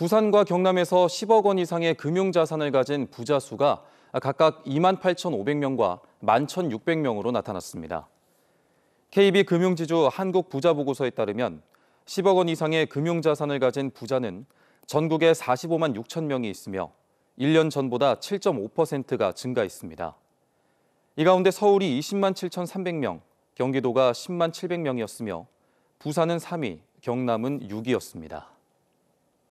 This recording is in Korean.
부산과 경남에서 10억 원 이상의 금융자산을 가진 부자 수가 각각 2만 8,500명과 1만 1,600명으로 나타났습니다. KB금융지주 한국부자보고서에 따르면 10억 원 이상의 금융자산을 가진 부자는 전국에 45만 6천 명이 있으며 1년 전보다 7.5%가 증가했습니다. 이 가운데 서울이 20만 7,300명, 경기도가 10만 700명이었으며 부산은 3위, 경남은 6위였습니다.